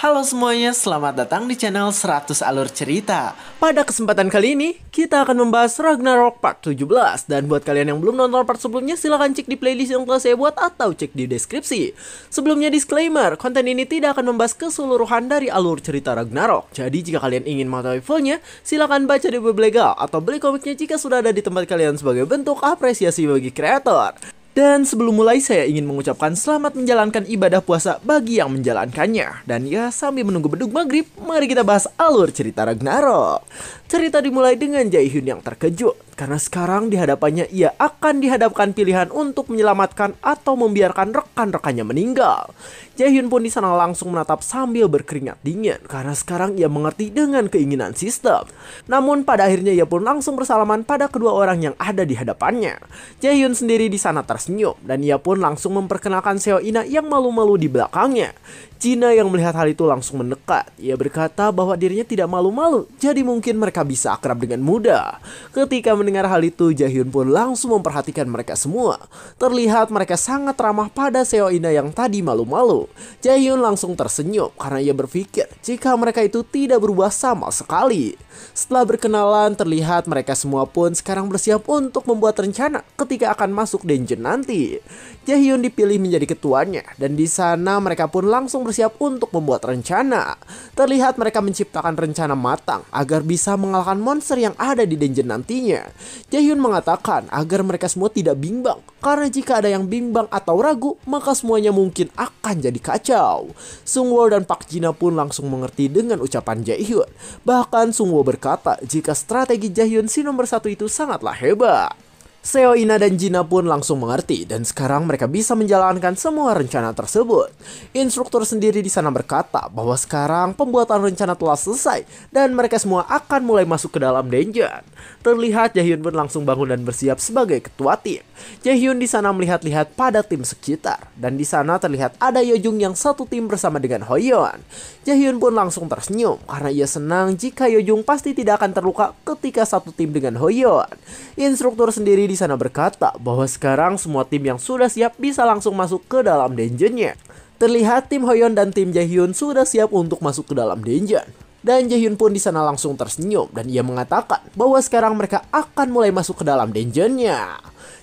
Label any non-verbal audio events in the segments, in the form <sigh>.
Halo semuanya, selamat datang di channel 100 Alur Cerita. Pada kesempatan kali ini, kita akan membahas Ragnarok Part 17. Dan buat kalian yang belum nonton part sebelumnya, silahkan cek di playlist yang telah saya buat atau cek di deskripsi. Sebelumnya disclaimer, konten ini tidak akan membahas keseluruhan dari alur cerita Ragnarok. Jadi jika kalian ingin mengetahui fullnya, silahkan baca di web legal atau beli komiknya jika sudah ada di tempat kalian sebagai bentuk apresiasi bagi kreator. Dan sebelum mulai saya ingin mengucapkan selamat menjalankan ibadah puasa bagi yang menjalankannya. Dan ya sambil menunggu beduk maghrib, mari kita bahas alur cerita Ragnarok. Cerita dimulai dengan Jaehyun yang terkejut karena sekarang di hadapannya ia akan dihadapkan pilihan untuk menyelamatkan atau membiarkan rekan-rekannya meninggal. Jaehyun pun di sana langsung menatap sambil berkeringat dingin karena sekarang ia mengerti dengan keinginan sistem. Namun pada akhirnya ia pun langsung bersalaman pada kedua orang yang ada di hadapannya. Jaehyun sendiri di sana tersenyum dan ia pun langsung memperkenalkan Seo Ina yang malu-malu di belakangnya. Cina yang melihat hal itu langsung mendekat. Ia berkata bahwa dirinya tidak malu-malu, jadi mungkin mereka bisa akrab dengan mudah. Ketika men mendengar hal itu, Jaehyun pun langsung memperhatikan mereka semua. Terlihat mereka sangat ramah pada Seo Ina yang tadi malu-malu. Jaehyun langsung tersenyum karena ia berpikir jika mereka itu tidak berubah sama sekali. Setelah berkenalan, terlihat mereka semua pun sekarang bersiap untuk membuat rencana ketika akan masuk dungeon nanti. Jaehyun dipilih menjadi ketuanya dan di sana mereka pun langsung bersiap untuk membuat rencana. Terlihat mereka menciptakan rencana matang agar bisa mengalahkan monster yang ada di dungeon nantinya. Jaehyun mengatakan agar mereka semua tidak bimbang, karena jika ada yang bimbang atau ragu, maka semuanya mungkin akan jadi kacau. Sungwo dan Pak Jina pun langsung mengerti dengan ucapan Jaehyun. Bahkan Sungwo berkata jika strategi Jaehyun si nomor satu itu sangatlah hebat. Seo Ina dan Jina pun langsung mengerti dan sekarang mereka bisa menjalankan semua rencana tersebut. Instruktur sendiri di sana berkata bahwa sekarang pembuatan rencana telah selesai dan mereka semua akan mulai masuk ke dalam dungeon. Terlihat Jaehyun pun langsung bangun dan bersiap sebagai ketua tim. Jaehyun di sana melihat-lihat pada tim sekitar dan di sana terlihat ada Yojung yang satu tim bersama dengan Hoyeon. Jaehyun pun langsung tersenyum karena ia senang jika Yojung pasti tidak akan terluka ketika satu tim dengan Hoyeon. Instruktur sendiri di sana berkata bahwa sekarang semua tim yang sudah siap bisa langsung masuk ke dalam dungeonnya. Terlihat tim Hoyon dan tim Jaehyun sudah siap untuk masuk ke dalam dungeon. Dan Jaehyun pun di sana langsung tersenyum dan ia mengatakan bahwa sekarang mereka akan mulai masuk ke dalam dungeonnya.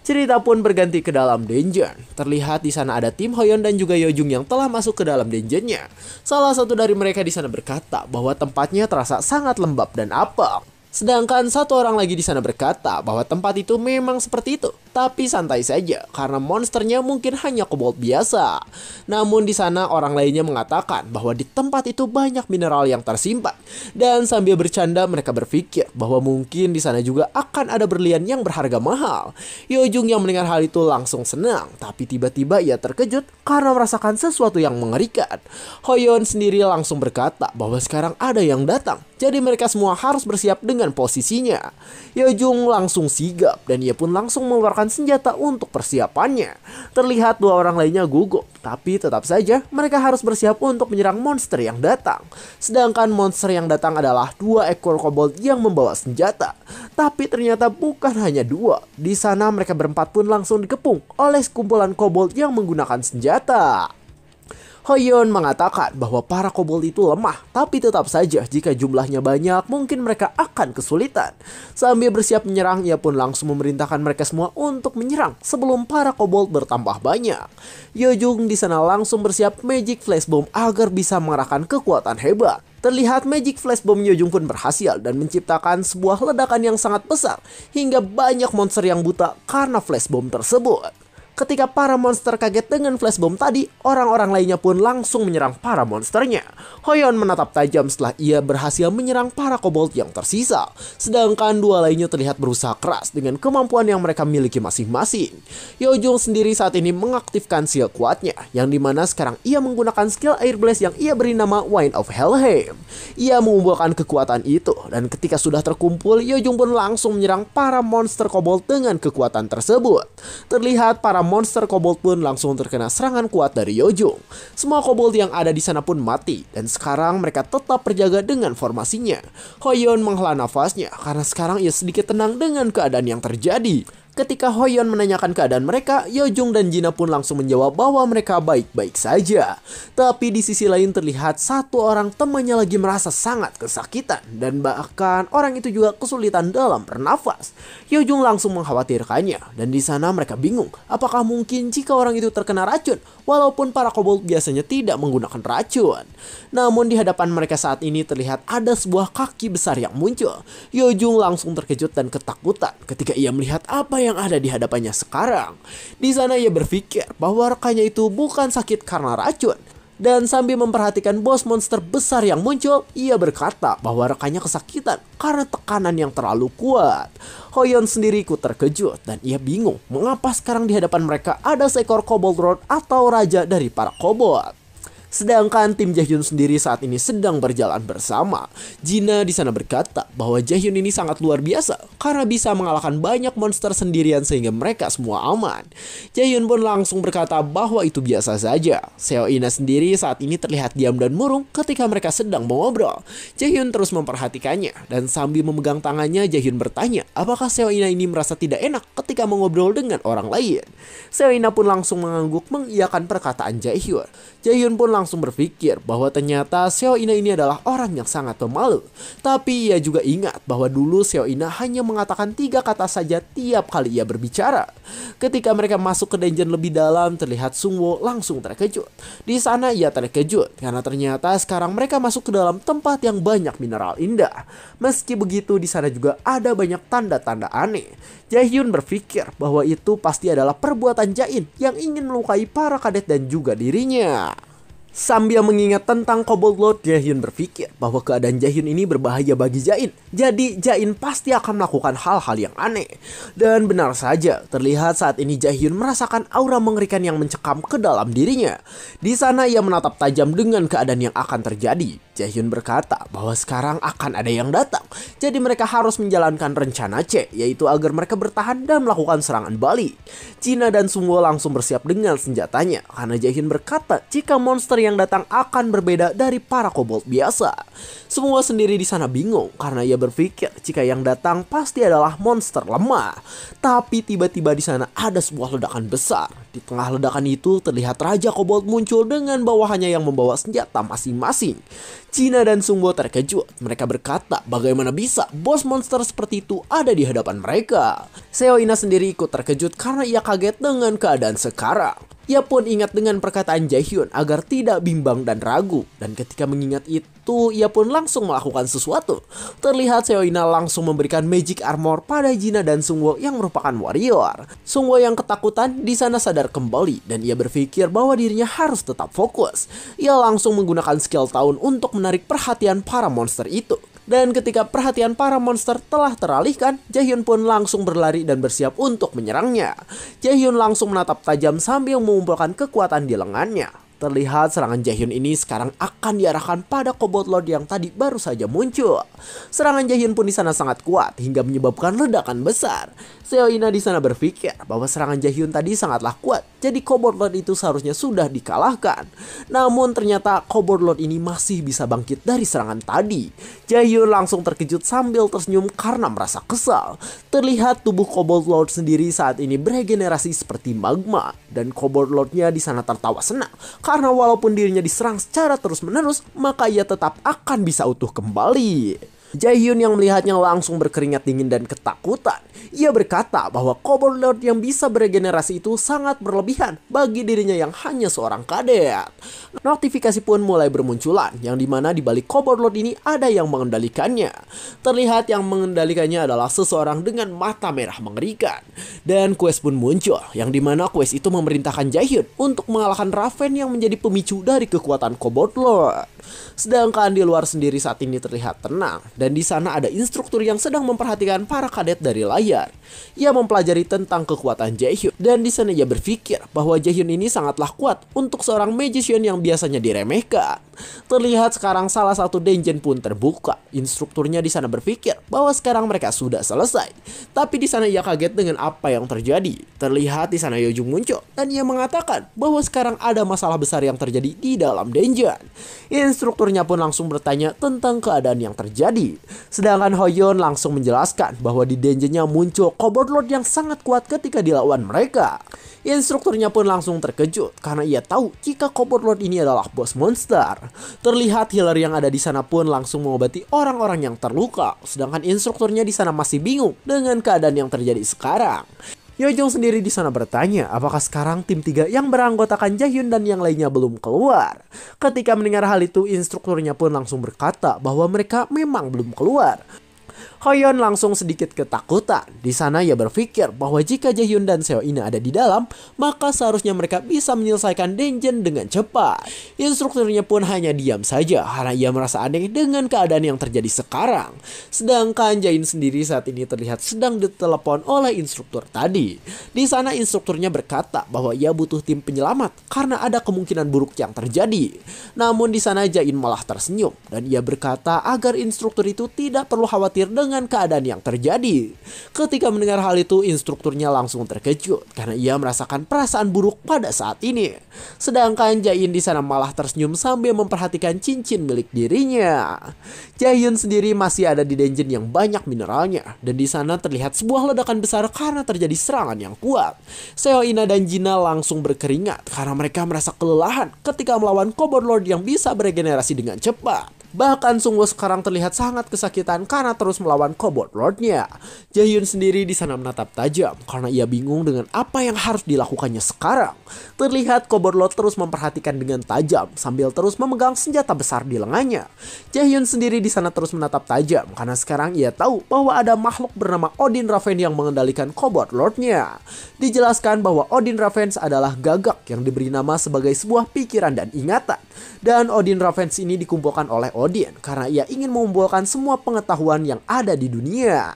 Cerita pun berganti ke dalam dungeon. Terlihat di sana ada tim Hoyon dan juga Yojung yang telah masuk ke dalam dungeonnya. Salah satu dari mereka di sana berkata bahwa tempatnya terasa sangat lembab dan apel. Sedangkan satu orang lagi di sana berkata bahwa tempat itu memang seperti itu, tapi santai saja karena monsternya mungkin hanya kobold biasa. Namun di sana orang lainnya mengatakan bahwa di tempat itu banyak mineral yang tersimpan dan sambil bercanda mereka berpikir bahwa mungkin di sana juga akan ada berlian yang berharga mahal. Yojung yang mendengar hal itu langsung senang, tapi tiba-tiba ia terkejut karena merasakan sesuatu yang mengerikan. Hoyon sendiri langsung berkata bahwa sekarang ada yang datang, jadi mereka semua harus bersiap dengan dengan posisinya. Jung langsung sigap dan ia pun langsung mengeluarkan senjata untuk persiapannya. Terlihat dua orang lainnya gugup, tapi tetap saja mereka harus bersiap untuk menyerang monster yang datang. Sedangkan monster yang datang adalah dua ekor kobold yang membawa senjata. Tapi ternyata bukan hanya dua. Di sana mereka berempat pun langsung dikepung oleh sekumpulan kobold yang menggunakan senjata. Hoyon mengatakan bahwa para kobold itu lemah, tapi tetap saja jika jumlahnya banyak mungkin mereka akan kesulitan. Sambil bersiap menyerang, ia pun langsung memerintahkan mereka semua untuk menyerang sebelum para kobold bertambah banyak. Yojung di sana langsung bersiap magic flash bomb agar bisa mengerahkan kekuatan hebat. Terlihat Magic Flash Bomb Yojung pun berhasil dan menciptakan sebuah ledakan yang sangat besar hingga banyak monster yang buta karena flash bomb tersebut. Ketika para monster kaget dengan flash bomb tadi, orang-orang lainnya pun langsung menyerang para monsternya. Hoyon menatap tajam setelah ia berhasil menyerang para kobold yang tersisa. Sedangkan dua lainnya terlihat berusaha keras dengan kemampuan yang mereka miliki masing-masing. Yojung sendiri saat ini mengaktifkan skill kuatnya, yang dimana sekarang ia menggunakan skill Air Blast yang ia beri nama Wine of Hellheim. Ia mengumpulkan kekuatan itu, dan ketika sudah terkumpul, Yojung pun langsung menyerang para monster kobold dengan kekuatan tersebut. Terlihat para monster kobold pun langsung terkena serangan kuat dari Yojo. Semua kobold yang ada di sana pun mati dan sekarang mereka tetap berjaga dengan formasinya. Hoyon menghela nafasnya karena sekarang ia sedikit tenang dengan keadaan yang terjadi. Ketika Hoyon menanyakan keadaan mereka, Yojung dan Jina pun langsung menjawab bahwa mereka baik-baik saja. Tapi di sisi lain terlihat satu orang temannya lagi merasa sangat kesakitan dan bahkan orang itu juga kesulitan dalam bernafas. Yojung langsung mengkhawatirkannya dan di sana mereka bingung apakah mungkin jika orang itu terkena racun walaupun para kobold biasanya tidak menggunakan racun. Namun di hadapan mereka saat ini terlihat ada sebuah kaki besar yang muncul. Yojung langsung terkejut dan ketakutan ketika ia melihat apa yang yang ada di hadapannya sekarang. Di sana ia berpikir bahwa rekannya itu bukan sakit karena racun. Dan sambil memperhatikan bos monster besar yang muncul, ia berkata bahwa rekannya kesakitan karena tekanan yang terlalu kuat. Hoyon sendiri ikut terkejut dan ia bingung mengapa sekarang di hadapan mereka ada seekor kobold road atau raja dari para kobold. Sedangkan tim Jaehyun sendiri saat ini sedang berjalan bersama. Jina di sana berkata bahwa Jaehyun ini sangat luar biasa karena bisa mengalahkan banyak monster sendirian sehingga mereka semua aman. Jaehyun pun langsung berkata bahwa itu biasa saja. Seo Ina sendiri saat ini terlihat diam dan murung ketika mereka sedang mengobrol. Jaehyun terus memperhatikannya dan sambil memegang tangannya Jaehyun bertanya apakah Seo Ina ini merasa tidak enak ketika mengobrol dengan orang lain. Seo Ina pun langsung mengangguk mengiyakan perkataan Jaehyun. Jaehyun pun langsung berpikir bahwa ternyata Seo Ina ini adalah orang yang sangat pemalu. Tapi ia juga ingat bahwa dulu Seo Ina hanya mengatakan tiga kata saja tiap kali ia berbicara. Ketika mereka masuk ke dungeon lebih dalam, terlihat Sungwo langsung terkejut. Di sana ia terkejut karena ternyata sekarang mereka masuk ke dalam tempat yang banyak mineral indah. Meski begitu, di sana juga ada banyak tanda-tanda aneh. Jaehyun berpikir bahwa itu pasti adalah perbuatan Jain yang ingin melukai para kadet dan juga dirinya. Sambil mengingat tentang Kobold Lord, Jaehyun berpikir bahwa keadaan Jaehyun ini berbahaya bagi Jain. Jadi Jain pasti akan melakukan hal-hal yang aneh. Dan benar saja, terlihat saat ini Jaehyun merasakan aura mengerikan yang mencekam ke dalam dirinya. Di sana ia menatap tajam dengan keadaan yang akan terjadi. Jaehyun berkata bahwa sekarang akan ada yang datang. Jadi mereka harus menjalankan rencana C, yaitu agar mereka bertahan dan melakukan serangan balik. Cina dan Sungwo langsung bersiap dengan senjatanya karena Jaehyun berkata jika monster yang yang datang akan berbeda dari para kobold biasa. Semua sendiri di sana bingung karena ia berpikir jika yang datang pasti adalah monster lemah. Tapi tiba-tiba di sana ada sebuah ledakan besar. Di tengah ledakan itu terlihat Raja Kobold muncul dengan bawahannya yang membawa senjata masing-masing. Cina dan Sungbo terkejut. Mereka berkata bagaimana bisa bos monster seperti itu ada di hadapan mereka. Seoina sendiri ikut terkejut karena ia kaget dengan keadaan sekarang. Ia pun ingat dengan perkataan Jaehyun agar tidak bimbang dan ragu. Dan ketika mengingat itu, ia pun langsung melakukan sesuatu. Terlihat Seoina langsung memberikan magic armor pada Jina dan Sungwo yang merupakan warrior. Sungwo yang ketakutan di sana sadar kembali dan ia berpikir bahwa dirinya harus tetap fokus. Ia langsung menggunakan skill tahun untuk menarik perhatian para monster itu. Dan ketika perhatian para monster telah teralihkan, Jaehyun pun langsung berlari dan bersiap untuk menyerangnya. Jaehyun langsung menatap tajam sambil mengumpulkan kekuatan di lengannya. Terlihat serangan Jaehyun ini sekarang akan diarahkan pada Cobalt Lord yang tadi baru saja muncul. Serangan Jaehyun pun di sana sangat kuat hingga menyebabkan ledakan besar. Seo Ina di sana berpikir bahwa serangan Jaehyun tadi sangatlah kuat, jadi Cobalt Lord itu seharusnya sudah dikalahkan. Namun ternyata Cobalt Lord ini masih bisa bangkit dari serangan tadi. Jaehyun langsung terkejut sambil tersenyum karena merasa kesal. Terlihat tubuh Cobalt Lord sendiri saat ini beregenerasi seperti magma dan Cobalt Lordnya di sana tertawa senang karena walaupun dirinya diserang secara terus-menerus, maka ia tetap akan bisa utuh kembali. Jaehyun yang melihatnya langsung berkeringat dingin dan ketakutan. Ia berkata bahwa Kobold Lord yang bisa beregenerasi itu sangat berlebihan bagi dirinya yang hanya seorang kadet. Notifikasi pun mulai bermunculan yang dimana di balik Kobold Lord ini ada yang mengendalikannya. Terlihat yang mengendalikannya adalah seseorang dengan mata merah mengerikan. Dan quest pun muncul yang dimana quest itu memerintahkan Jaehyun untuk mengalahkan Raven yang menjadi pemicu dari kekuatan Kobold Lord. Sedangkan di luar sendiri saat ini terlihat tenang dan di sana ada instruktur yang sedang memperhatikan para kadet dari layar. Ia mempelajari tentang kekuatan Jaehyun. Dan di sana ia berpikir bahwa Jaehyun ini sangatlah kuat untuk seorang magician yang biasanya diremehkan. Terlihat sekarang salah satu dungeon pun terbuka. Instrukturnya di sana berpikir bahwa sekarang mereka sudah selesai. Tapi di sana ia kaget dengan apa yang terjadi. Terlihat di sana Yojung muncul dan ia mengatakan bahwa sekarang ada masalah besar yang terjadi di dalam dungeon. Instrukturnya pun langsung bertanya tentang keadaan yang terjadi. Sedangkan Hoyon langsung menjelaskan bahwa di dungeonnya muncul Cobalt Lord yang sangat kuat ketika dilawan mereka. Instrukturnya pun langsung terkejut karena ia tahu jika Cobalt Lord ini adalah bos monster. Terlihat healer yang ada di sana pun langsung mengobati orang-orang yang terluka, sedangkan instrukturnya di sana masih bingung dengan keadaan yang terjadi sekarang. Yojong sendiri di sana bertanya apakah sekarang tim tiga yang beranggotakan Jaehyun dan yang lainnya belum keluar. Ketika mendengar hal itu, instrukturnya pun langsung berkata bahwa mereka memang belum keluar. Hoyon langsung sedikit ketakutan. Di sana ia berpikir bahwa jika Jaehyun dan Seo ini ada di dalam, maka seharusnya mereka bisa menyelesaikan Denjen dengan cepat. Instrukturnya pun hanya diam saja karena ia merasa aneh dengan keadaan yang terjadi sekarang. Sedangkan Jaehyun sendiri saat ini terlihat sedang ditelepon oleh instruktur tadi. Di sana instrukturnya berkata bahwa ia butuh tim penyelamat karena ada kemungkinan buruk yang terjadi. Namun di sana Jaehyun malah tersenyum dan ia berkata agar instruktur itu tidak perlu khawatir dengan dengan keadaan yang terjadi. Ketika mendengar hal itu, instrukturnya langsung terkejut karena ia merasakan perasaan buruk pada saat ini. Sedangkan Jaiin di sana malah tersenyum sambil memperhatikan cincin milik dirinya. Jaiin sendiri masih ada di dungeon yang banyak mineralnya dan di sana terlihat sebuah ledakan besar karena terjadi serangan yang kuat. Seo Ina dan Jina langsung berkeringat karena mereka merasa kelelahan ketika melawan Cobor Lord yang bisa beregenerasi dengan cepat. Bahkan Sungwo sekarang terlihat sangat kesakitan karena terus melawan Cobalt Lordnya. Jaehyun sendiri di sana menatap tajam karena ia bingung dengan apa yang harus dilakukannya sekarang. Terlihat Cobalt Lord terus memperhatikan dengan tajam sambil terus memegang senjata besar di lengannya. Jaehyun sendiri di sana terus menatap tajam karena sekarang ia tahu bahwa ada makhluk bernama Odin Raven yang mengendalikan Cobalt Lordnya. Dijelaskan bahwa Odin Raven adalah gagak yang diberi nama sebagai sebuah pikiran dan ingatan. Dan Odin Raven ini dikumpulkan oleh Odin Odin karena ia ingin mengumpulkan semua pengetahuan yang ada di dunia.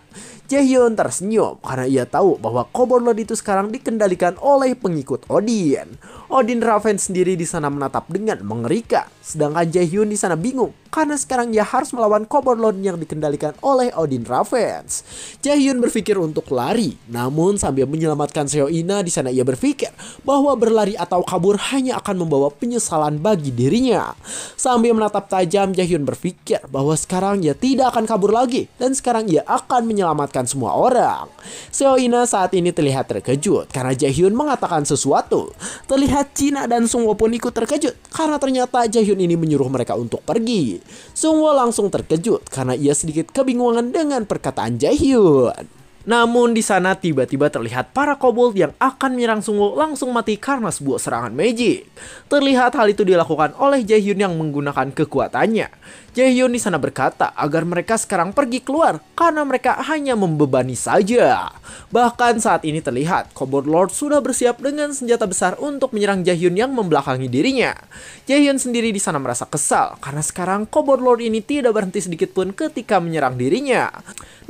Jaehyun tersenyum karena ia tahu bahwa Kobor Lord itu sekarang dikendalikan oleh pengikut Odin. Odin Raven sendiri di sana menatap dengan mengerikan, sedangkan Jaehyun di sana bingung karena sekarang ia harus melawan Kobor Lord yang dikendalikan oleh Odin Ravens. Jaehyun berpikir untuk lari, namun sambil menyelamatkan Seo Ina di sana ia berpikir bahwa berlari atau kabur hanya akan membawa penyesalan bagi dirinya. Sambil menatap tajam, Jaehyun berpikir bahwa sekarang ia tidak akan kabur lagi dan sekarang ia akan menyelamatkan mengejutkan semua orang. Seo Ina saat ini terlihat terkejut karena Jaehyun mengatakan sesuatu. Terlihat Cina dan Sungwo pun ikut terkejut karena ternyata Jaehyun ini menyuruh mereka untuk pergi. Sungwo langsung terkejut karena ia sedikit kebingungan dengan perkataan Jaehyun. Namun di sana tiba-tiba terlihat para kobold yang akan menyerang Sungwo langsung mati karena sebuah serangan magic. Terlihat hal itu dilakukan oleh Jaehyun yang menggunakan kekuatannya. Jaehyun di sana berkata agar mereka sekarang pergi keluar karena mereka hanya membebani saja. Bahkan saat ini terlihat Cobalt Lord sudah bersiap dengan senjata besar untuk menyerang Jaehyun yang membelakangi dirinya. Jaehyun sendiri di sana merasa kesal karena sekarang Cobalt Lord ini tidak berhenti sedikit pun ketika menyerang dirinya.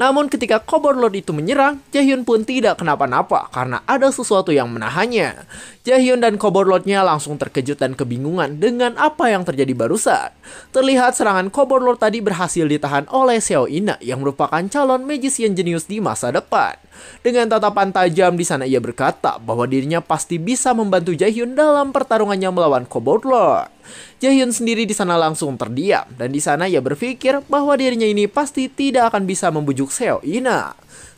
Namun ketika Cobalt Lord itu menyerang, Jaehyun pun tidak kenapa-napa karena ada sesuatu yang menahannya. Jaehyun dan Cobalt Lordnya langsung terkejut dan kebingungan dengan apa yang terjadi barusan. Terlihat serangan Kobor Lord tadi berhasil ditahan oleh Xiao Ina yang merupakan calon magician jenius di masa depan. Dengan tatapan tajam di sana ia berkata bahwa dirinya pasti bisa membantu Jaehyun dalam pertarungannya melawan Cobalt Lord. Jaehyun sendiri di sana langsung terdiam dan di sana ia berpikir bahwa dirinya ini pasti tidak akan bisa membujuk Seo Ina.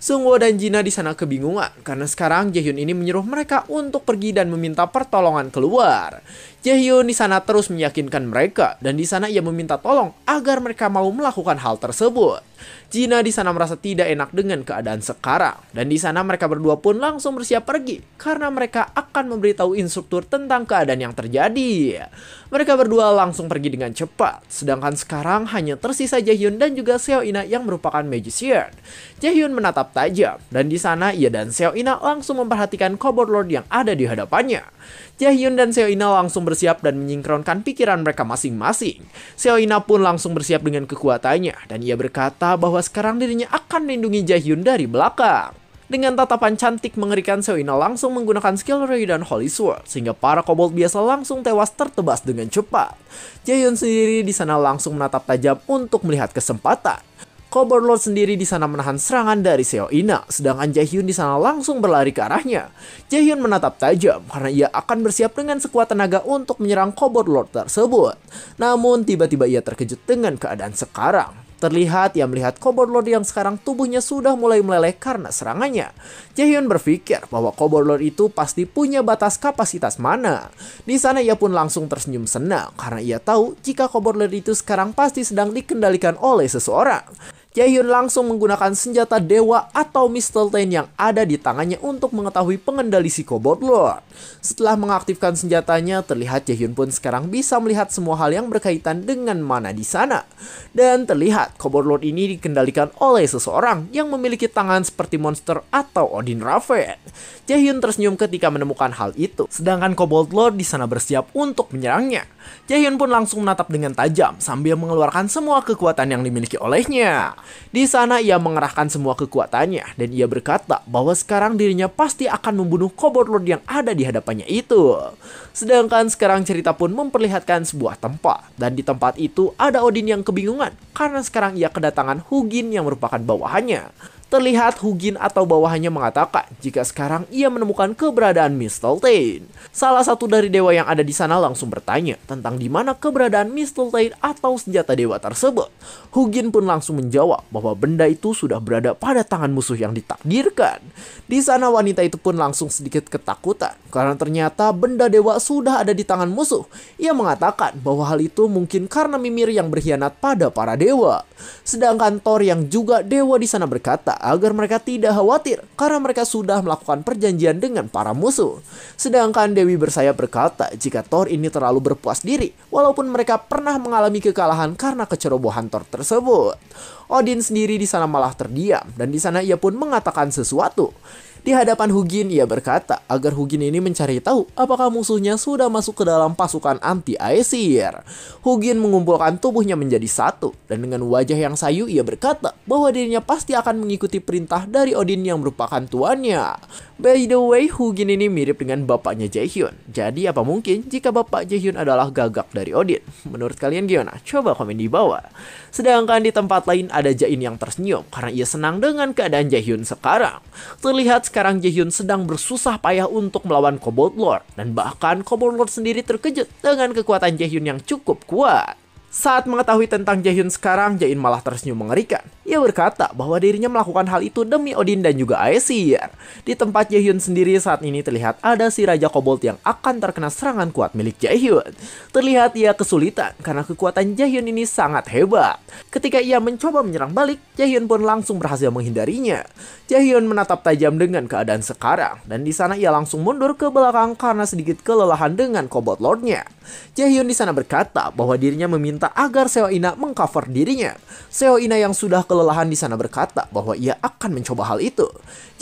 Sungwo dan Jina di sana kebingungan karena sekarang Jaehyun ini menyuruh mereka untuk pergi dan meminta pertolongan keluar. Jaehyun di sana terus meyakinkan mereka dan di sana ia meminta tolong agar mereka mau melakukan hal tersebut. Jina di sana merasa tidak enak dengan keadaan sekarang dan di sana mereka berdua pun langsung bersiap pergi karena mereka akan memberitahu instruktur tentang keadaan yang terjadi. Mereka berdua langsung pergi dengan cepat, sedangkan sekarang hanya tersisa Jaehyun dan juga Seo Ina yang merupakan magician. Jaehyun menatap tajam dan di sana ia dan Seo Ina langsung memperhatikan Cobalt Lord yang ada di hadapannya. Jaehyun dan Seo Ina langsung bersiap dan menyingkronkan pikiran mereka masing-masing. Seo Ina pun langsung bersiap dengan kekuatannya dan ia berkata bahwa sekarang dirinya akan melindungi Jaehyun dari belakang. Dengan tatapan cantik mengerikan Sewina langsung menggunakan skill Ray dan Holy Sword sehingga para kobold biasa langsung tewas tertebas dengan cepat. Jayun sendiri di sana langsung menatap tajam untuk melihat kesempatan. Lord sendiri di sana menahan serangan dari Seo Ina sedangkan Jaehyun di sana langsung berlari ke arahnya. Jaehyun menatap tajam karena ia akan bersiap dengan sekuat tenaga untuk menyerang Lord tersebut. Namun tiba-tiba ia terkejut dengan keadaan sekarang. Terlihat ia melihat Kobor Lord yang sekarang tubuhnya sudah mulai meleleh karena serangannya. Jaehyun berpikir bahwa Kobor Lord itu pasti punya batas kapasitas mana. Di sana ia pun langsung tersenyum senang karena ia tahu jika Kobor Lord itu sekarang pasti sedang dikendalikan oleh seseorang. Jaehyun langsung menggunakan senjata dewa atau mistletoe yang ada di tangannya untuk mengetahui pengendali si kobold Lord. Setelah mengaktifkan senjatanya, terlihat Jaehyun pun sekarang bisa melihat semua hal yang berkaitan dengan mana di sana. Dan terlihat Kobold Lord ini dikendalikan oleh seseorang yang memiliki tangan seperti monster atau Odin Raven. Jaehyun tersenyum ketika menemukan hal itu, sedangkan Kobold Lord di sana bersiap untuk menyerangnya. Jaehyun pun langsung menatap dengan tajam sambil mengeluarkan semua kekuatan yang dimiliki olehnya. Di sana ia mengerahkan semua kekuatannya dan ia berkata bahwa sekarang dirinya pasti akan membunuh Kobor Lord yang ada di hadapannya itu. Sedangkan sekarang cerita pun memperlihatkan sebuah tempat dan di tempat itu ada Odin yang kebingungan karena sekarang ia kedatangan Hugin yang merupakan bawahannya. Terlihat Hugin atau bawahannya mengatakan jika sekarang ia menemukan keberadaan Mistletoe, Salah satu dari dewa yang ada di sana langsung bertanya tentang di mana keberadaan Mistletoe atau senjata dewa tersebut. Hugin pun langsung menjawab bahwa benda itu sudah berada pada tangan musuh yang ditakdirkan. Di sana wanita itu pun langsung sedikit ketakutan karena ternyata benda dewa sudah ada di tangan musuh. Ia mengatakan bahwa hal itu mungkin karena Mimir yang berkhianat pada para dewa. Sedangkan Thor yang juga dewa di sana berkata agar mereka tidak khawatir karena mereka sudah melakukan perjanjian dengan para musuh. Sedangkan Dewi Bersayap berkata jika Thor ini terlalu berpuas diri walaupun mereka pernah mengalami kekalahan karena kecerobohan Thor tersebut. Odin sendiri di sana malah terdiam dan di sana ia pun mengatakan sesuatu. Di hadapan Hugin, ia berkata agar Hugin ini mencari tahu apakah musuhnya sudah masuk ke dalam pasukan anti-aesir. Hugin mengumpulkan tubuhnya menjadi satu, dan dengan wajah yang sayu ia berkata bahwa dirinya pasti akan mengikuti perintah dari Odin yang merupakan tuannya. By the way, Hugin ini mirip dengan bapaknya Jaehyun. Jadi apa mungkin jika bapak Jaehyun adalah gagak dari Odin? Menurut kalian gimana? Coba komen di bawah. Sedangkan di tempat lain ada Jain yang tersenyum karena ia senang dengan keadaan Jaehyun sekarang. Terlihat sekarang Jaehyun sedang bersusah payah untuk melawan Kobold Lord dan bahkan Kobold Lord sendiri terkejut dengan kekuatan Jaehyun yang cukup kuat. Saat mengetahui tentang Jaehyun sekarang, Jain malah tersenyum mengerikan. Ia berkata bahwa dirinya melakukan hal itu demi Odin dan juga Aesir. Di tempat Jaehyun sendiri saat ini terlihat ada si Raja Kobold yang akan terkena serangan kuat milik Jaehyun. Terlihat ia kesulitan karena kekuatan Jaehyun ini sangat hebat. Ketika ia mencoba menyerang balik, Jaehyun pun langsung berhasil menghindarinya. Jaehyun menatap tajam dengan keadaan sekarang dan di sana ia langsung mundur ke belakang karena sedikit kelelahan dengan Kobold Lordnya. Jaehyun di sana berkata bahwa dirinya meminta agar Seo Ina mengcover dirinya. Seo Ina yang sudah kelelahan di sana berkata bahwa ia akan mencoba hal itu.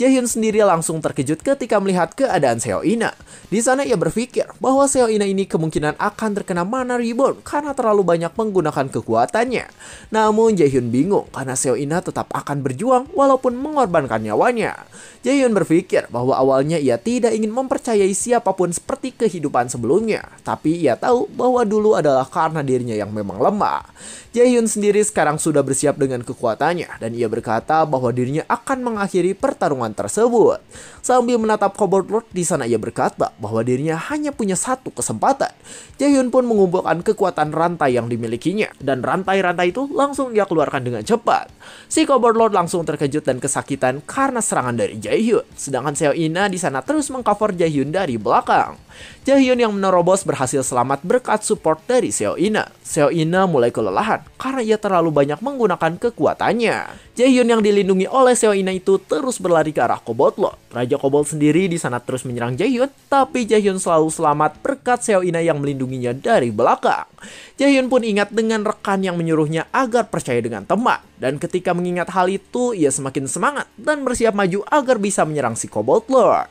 Jaehyun sendiri langsung terkejut ketika melihat keadaan Seo Ina. Di sana ia berpikir bahwa Seo Ina ini kemungkinan akan terkena mana reborn karena terlalu banyak menggunakan kekuatannya. Namun Jaehyun bingung karena Seo Ina tetap akan berjuang walaupun mengorbankan nyawanya. Jaehyun berpikir bahwa awalnya ia tidak ingin mempercayai siapapun seperti kehidupan sebelumnya, tapi ia tahu bahwa dulu adalah karena dirinya yang memang lemah. Jaehyun sendiri sekarang sudah bersiap dengan kekuatan matanya dan ia berkata bahwa dirinya akan mengakhiri pertarungan tersebut. Sambil menatap Cobalt Lord, di sana ia berkata bahwa dirinya hanya punya satu kesempatan. Jaehyun pun mengumpulkan kekuatan rantai yang dimilikinya dan rantai-rantai itu langsung ia keluarkan dengan cepat. Si Cobalt Lord langsung terkejut dan kesakitan karena serangan dari Jaehyun, sedangkan Seo Ina di sana terus mengcover Jaehyun dari belakang. Jaehyun yang menerobos berhasil selamat berkat support dari Seo Ina. Seo Ina mulai kelelahan karena ia terlalu banyak menggunakan kekuatannya. Jaehyun yang dilindungi oleh Seo Ina itu terus berlari ke arah Cobalt Lord. Raja Cobalt sendiri di sana terus menyerang Jaehyun, tapi Jaehyun selalu selamat berkat Seo Ina yang melindunginya dari belakang. Jaehyun pun ingat dengan rekan yang menyuruhnya agar percaya dengan teman dan ketika Ketika mengingat hal itu, ia semakin semangat dan bersiap maju agar bisa menyerang si Cobalt Lord.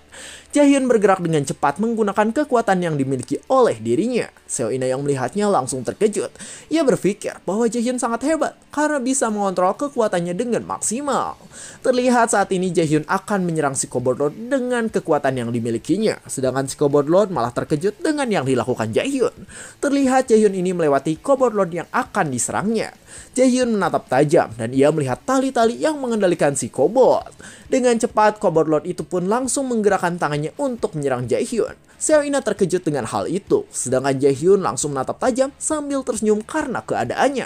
Jaehyun bergerak dengan cepat menggunakan kekuatan yang dimiliki oleh dirinya. Seo Ina yang melihatnya langsung terkejut. Ia berpikir bahwa Jaehyun sangat hebat karena bisa mengontrol kekuatannya dengan maksimal. Terlihat saat ini Jaehyun akan menyerang si Cobalt Lord dengan kekuatan yang dimilikinya. Sedangkan si Cobalt Lord malah terkejut dengan yang dilakukan Jaehyun. Terlihat Jaehyun ini melewati Cobalt Lord yang akan diserangnya. Jaehyun menatap tajam dan ia melihat tali-tali yang mengendalikan si Kobot. Dengan cepat, Kobot Lord itu pun langsung menggerakkan tangannya untuk menyerang Jaehyun. Seo Ina terkejut dengan hal itu, sedangkan Jaehyun langsung menatap tajam sambil tersenyum karena keadaannya.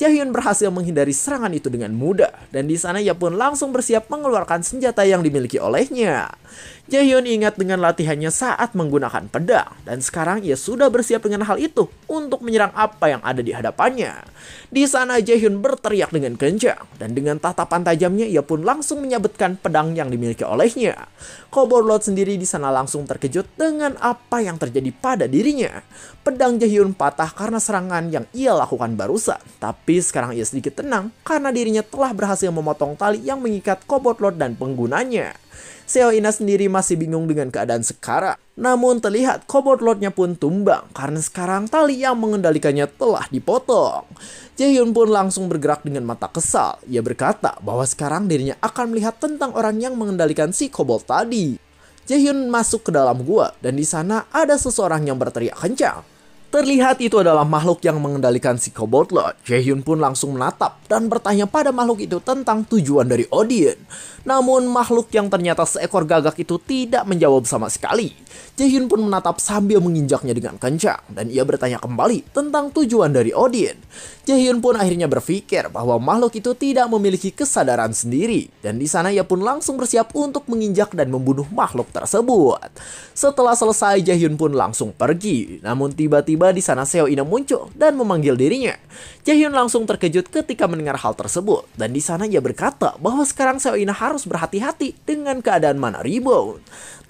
Jaehyun berhasil menghindari serangan itu dengan mudah, dan di sana ia pun langsung bersiap mengeluarkan senjata yang dimiliki olehnya. Jaehyun ingat dengan latihannya saat menggunakan pedang dan sekarang ia sudah bersiap dengan hal itu untuk menyerang apa yang ada di hadapannya. Di sana Jaehyun berteriak dengan kencang dan dengan tatapan tajamnya ia pun langsung menyabetkan pedang yang dimiliki olehnya. Lord sendiri di sana langsung terkejut dengan apa yang terjadi pada dirinya. Pedang Jaehyun patah karena serangan yang ia lakukan barusan, tapi sekarang ia sedikit tenang karena dirinya telah berhasil memotong tali yang mengikat Lord dan penggunanya. Seo Ina sendiri masih bingung dengan keadaan sekarang. Namun terlihat kobot lotnya pun tumbang karena sekarang tali yang mengendalikannya telah dipotong. Jaehyun pun langsung bergerak dengan mata kesal. Ia berkata bahwa sekarang dirinya akan melihat tentang orang yang mengendalikan si kobot tadi. Jaehyun masuk ke dalam gua dan di sana ada seseorang yang berteriak kencang. Terlihat itu adalah makhluk yang mengendalikan si Lord. Jaehyun pun langsung menatap dan bertanya pada makhluk itu tentang tujuan dari Odin. Namun makhluk yang ternyata seekor gagak itu tidak menjawab sama sekali. Jaehyun pun menatap sambil menginjaknya dengan kencang dan ia bertanya kembali tentang tujuan dari Odin. Jaehyun pun akhirnya berpikir bahwa makhluk itu tidak memiliki kesadaran sendiri dan di sana ia pun langsung bersiap untuk menginjak dan membunuh makhluk tersebut. Setelah selesai Jaehyun pun langsung pergi, namun tiba-tiba di sana Seo Ina muncul dan memanggil dirinya. Jaehyun langsung terkejut ketika mendengar hal tersebut dan di sana ia berkata bahwa sekarang Seo Ina harus berhati-hati dengan keadaan mana Reborn.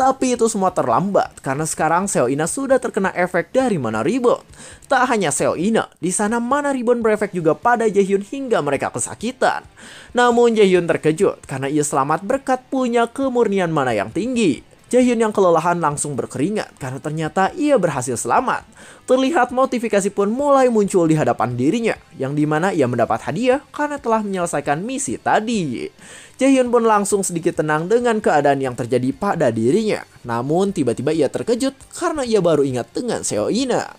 Tapi itu semua terlambat karena sekarang Seo Ina sudah terkena efek dari Mana Ribbon. Tak hanya Seo Ina, di sana Mana Ribbon berefek juga pada Jaehyun hingga mereka kesakitan. Namun Jaehyun terkejut karena ia selamat berkat punya kemurnian mana yang tinggi. Jaehyun yang kelelahan langsung berkeringat karena ternyata ia berhasil selamat. Terlihat notifikasi pun mulai muncul di hadapan dirinya, yang dimana ia mendapat hadiah karena telah menyelesaikan misi tadi. Jaehyun pun langsung sedikit tenang dengan keadaan yang terjadi pada dirinya. Namun tiba-tiba ia terkejut karena ia baru ingat dengan Seo Ina.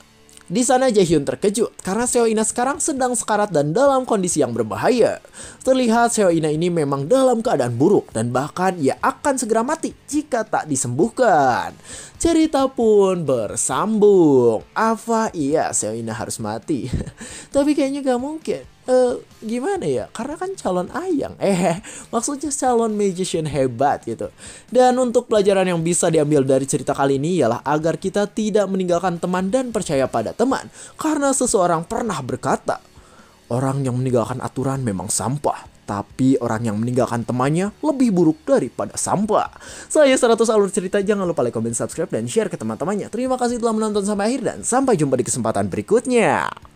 Di sana Jaehyun terkejut karena Seo Ina sekarang sedang sekarat dan dalam kondisi yang berbahaya. Terlihat Seo Ina ini memang dalam keadaan buruk dan bahkan ia akan segera mati jika tak disembuhkan. Cerita pun bersambung. Apa iya Seo Ina harus mati? <laughs> Tapi kayaknya gak mungkin uh, gimana ya karena kan calon ayang <laughs> eh maksudnya calon magician hebat gitu dan untuk pelajaran yang bisa diambil dari cerita kali ini ialah agar kita tidak meninggalkan teman dan percaya pada teman karena seseorang pernah berkata orang yang meninggalkan aturan memang sampah tapi orang yang meninggalkan temannya lebih buruk daripada sampah. Saya 100 alur cerita, jangan lupa like, comment, subscribe, dan share ke teman-temannya. Terima kasih telah menonton sampai akhir dan sampai jumpa di kesempatan berikutnya.